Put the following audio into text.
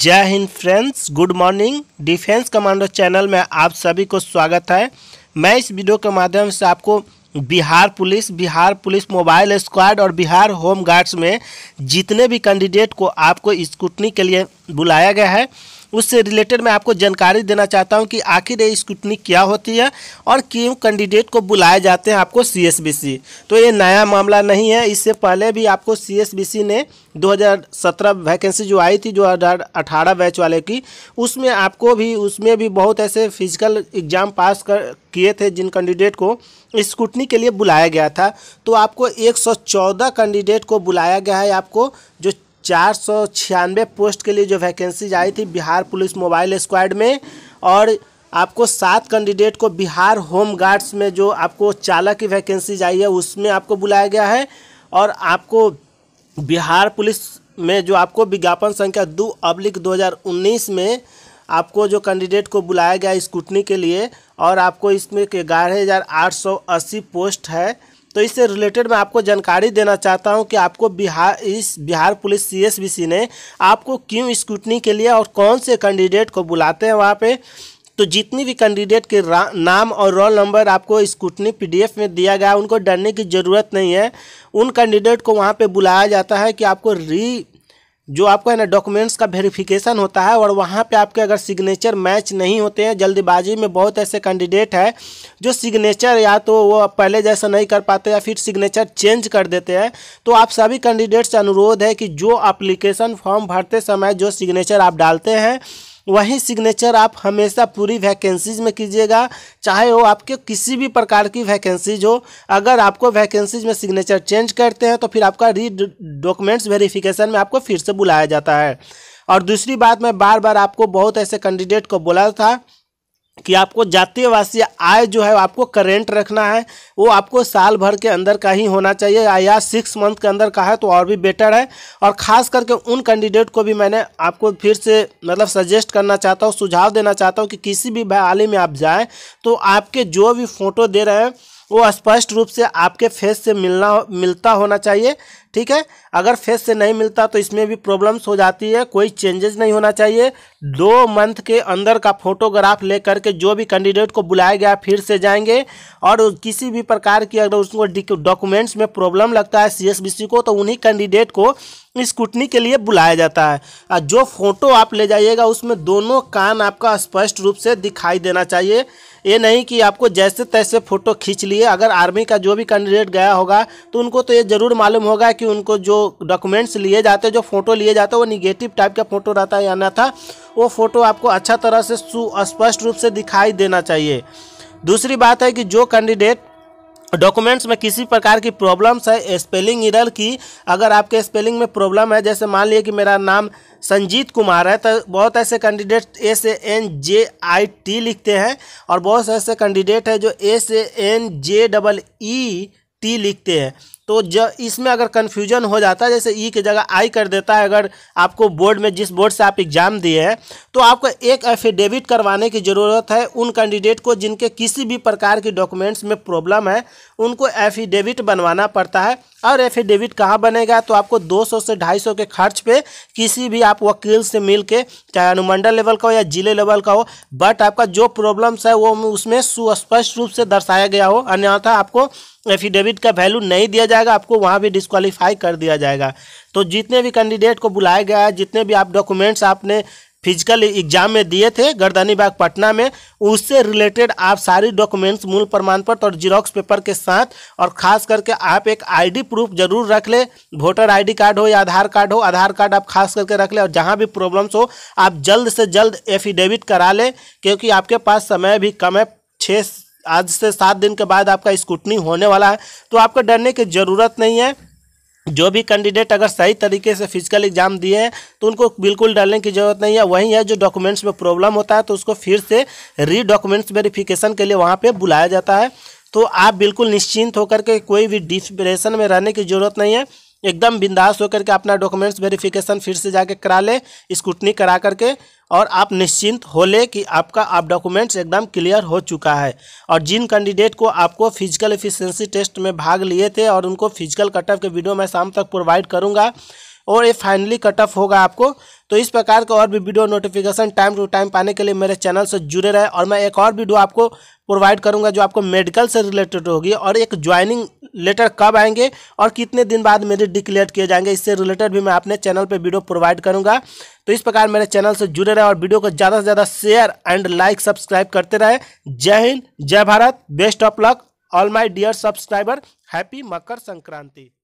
जय Hind friends good morning defence commando channel में आप सभी को स्वागत है मैं इस वीडियो के माध्यम से आपको Bihar police Bihar police mobile squad और बिहार होम गार्ड्स में जितने भी कैंडिडेट को आपको स्कूटनी के लिए बुलाया गया है उससे रिलेटेड मैं आपको जानकारी देना चाहता हूँ कि आखिर ये स्क्रूटनी क्या होती है और क्यों कैंडिडेट को बुलाए जाते हैं आपको सी तो ये नया मामला नहीं है इससे पहले भी आपको सी ने 2017 वैकेंसी जो आई थी जो अठारह बैच वाले की उसमें आपको भी उसमें भी बहुत ऐसे फिजिकल एग्ज़ाम पास कर किए थे जिन कैंडिडेट को स्क्रूटनी के लिए बुलाया गया था तो आपको 114 कैंडिडेट को बुलाया गया है आपको जो चार सौ छियानवे पोस्ट के लिए जो वैकेंसी आई थी बिहार पुलिस मोबाइल स्क्वाड में और आपको सात कैंडिडेट को बिहार होम गार्ड्स में जो आपको चालक की वैकेंसी आई है उसमें आपको बुलाया गया है और आपको बिहार पुलिस में जो आपको विज्ञापन संख्या दो अब्लिक दो में आपको जो कैंडिडेट को बुलाया गया स्कूटनी के लिए और आपको इसमें ग्यारह हज़ार आठ सौ अस्सी पोस्ट है तो इससे रिलेटेड मैं आपको जानकारी देना चाहता हूं कि आपको बिहार इस बिहार पुलिस सीएसबीसी ने आपको क्यों स्क्रूटनी के लिए और कौन से कैंडिडेट को बुलाते हैं वहाँ पर तो जितनी भी कैंडिडेट के नाम और रोल नंबर आपको स्कूटनी पीडीएफ में दिया गया उनको डरने की ज़रूरत नहीं है उन कैंडिडेट को वहाँ पे बुलाया जाता है कि आपको री जो आपका है ना डॉक्यूमेंट्स का वेरिफिकेशन होता है और वहाँ पे आपके अगर सिग्नेचर मैच नहीं होते हैं जल्दबाजी में बहुत ऐसे कैंडिडेट है जो सिग्नेचर या तो वो पहले जैसा नहीं कर पाते या फिर सिग्नेचर चेंज कर देते हैं तो आप सभी कैंडिडेट्स अनुरोध है कि जो अप्लीकेशन फॉर्म भरते समय जो सिग्नेचर आप डालते हैं वहीं सिग्नेचर आप हमेशा पूरी वैकेंसीज में कीजिएगा चाहे वो आपके किसी भी प्रकार की वैकेंसीज हो अगर आपको वैकेंसीज में सिग्नेचर चेंज करते हैं तो फिर आपका री डॉक्यूमेंट्स वेरिफिकेशन में आपको फिर से बुलाया जाता है और दूसरी बात मैं बार बार आपको बहुत ऐसे कैंडिडेट को बोला था कि आपको जातीयवासीय आय जो है आपको करेंट रखना है वो आपको साल भर के अंदर का ही होना चाहिए या सिक्स मंथ के अंदर का है तो और भी बेटर है और ख़ास करके उन कैंडिडेट को भी मैंने आपको फिर से मतलब सजेस्ट करना चाहता हूँ सुझाव देना चाहता हूँ कि किसी भी बयाली में आप जाएँ तो आपके जो भी फ़ोटो दे रहे हैं वो स्पष्ट रूप से आपके फेस से मिलना मिलता होना चाहिए ठीक है अगर फेस से नहीं मिलता तो इसमें भी प्रॉब्लम्स हो जाती है कोई चेंजेस नहीं होना चाहिए दो मंथ के अंदर का फोटोग्राफ लेकर के जो भी कैंडिडेट को बुलाया गया फिर से जाएंगे और किसी भी प्रकार की अगर उसको डॉक्यूमेंट्स में प्रॉब्लम लगता है सी को तो उन्हीं कैंडिडेट को स्कूटनी के लिए बुलाया जाता है और जो फोटो आप ले जाइएगा उसमें दोनों कान आपका स्पष्ट रूप से दिखाई देना चाहिए ये नहीं कि आपको जैसे तैसे फ़ोटो खींच लिए अगर आर्मी का जो भी कैंडिडेट गया होगा तो उनको तो ये ज़रूर मालूम होगा कि उनको जो डॉक्यूमेंट्स लिए जाते जो फ़ोटो लिए जाते वो निगेटिव टाइप का फ़ोटो रहता है या ना था वो फ़ोटो आपको अच्छा तरह से सुस्पष्ट रूप से दिखाई देना चाहिए दूसरी बात है कि जो कैंडिडेट डॉक्यूमेंट्स में किसी प्रकार की प्रॉब्लम्स है स्पेलिंग इरर की अगर आपके स्पेलिंग में प्रॉब्लम है जैसे मान लिए कि मेरा नाम संजीत कुमार है तो बहुत ऐसे कैंडिडेट ए से एन जे आई टी लिखते हैं और बहुत ऐसे कैंडिडेट है जो ए से N J double E T लिखते हैं तो ज इसमें अगर कन्फ्यूजन हो जाता है जैसे ई की जगह आई कर देता है अगर आपको बोर्ड में जिस बोर्ड से आप एग्ज़ाम दिए हैं तो आपको एक एफिडेविट करवाने की ज़रूरत है उन कैंडिडेट को जिनके किसी भी प्रकार की डॉक्यूमेंट्स में प्रॉब्लम है उनको एफिडेविट बनवाना पड़ता है और एफिडेविट कहाँ बनेगा तो आपको 200 से 250 के खर्च पे किसी भी आप वकील से मिल के चाहे अनुमंडल लेवल का हो या जिले लेवल का हो बट आपका जो प्रॉब्लम्स है वो उसमें सुस्पष्ट रूप से दर्शाया गया हो अन्यथा आपको एफिडेविट का वैल्यू नहीं दिया जाएगा आपको वहाँ भी डिस्कालीफाई कर दिया जाएगा तो जितने भी कैंडिडेट को बुलाया गया है जितने भी आप डॉक्यूमेंट्स आपने फिजिकल एग्जाम में दिए थे गर्दनी बाग पटना में उससे रिलेटेड आप सारी डॉक्यूमेंट्स मूल प्रमाण पत्र और जीरोक्स पेपर के साथ और खास करके आप एक आईडी प्रूफ जरूर रख ले वोटर आईडी कार्ड हो या आधार कार्ड हो आधार कार्ड आप खास करके रख ले और जहाँ भी प्रॉब्लम्स हो आप जल्द से जल्द एफिडेविट करा लें क्योंकि आपके पास समय भी कम है छः आज से सात दिन के बाद आपका स्कूटनी होने वाला है तो आपको डरने की ज़रूरत नहीं है जो भी कैंडिडेट अगर सही तरीके से फिजिकल एग्जाम दिए हैं तो उनको बिल्कुल डालने की जरूरत नहीं है वहीं है जो डॉक्यूमेंट्स में प्रॉब्लम होता है तो उसको फिर से री डॉक्यूमेंट्स वेरिफिकेशन के लिए वहाँ पर बुलाया जाता है तो आप बिल्कुल निश्चिंत होकर के कोई भी डिस्प्रेशन में रहने की जरूरत नहीं है एकदम बिंदास होकर के अपना डॉक्यूमेंट्स वेरिफिकेशन फिर से जाके करा ले स्कूटनी करा करके और आप निश्चिंत हो ले कि आपका आप डॉक्यूमेंट्स एकदम क्लियर हो चुका है और जिन कैंडिडेट को आपको फिजिकल एफिशिएंसी टेस्ट में भाग लिए थे और उनको फिजिकल कट ऑफ के वीडियो मैं शाम तक प्रोवाइड करूँगा और ये फाइनली कट ऑफ होगा आपको तो इस प्रकार का और भी video notification time to time पाने के लिए मेरे चैनल से जुड़े रहे और मैं एक और वीडियो आपको प्रोवाइड करूंगा जो आपको मेडिकल से रिलेटेड होगी और एक ज्वाइनिंग लेटर कब आएंगे और कितने दिन बाद मेरे डिक्लेयर किए जाएंगे इससे रिलेटेड भी मैं अपने चैनल पर वीडियो प्रोवाइड करूँगा तो इस प्रकार मेरे चैनल से जुड़े रहें और वीडियो को ज़्यादा से ज़्यादा शेयर एंड लाइक सब्सक्राइब करते रहें जय हिंद जय Bharat best of luck all my dear subscriber happy Makar Sankranti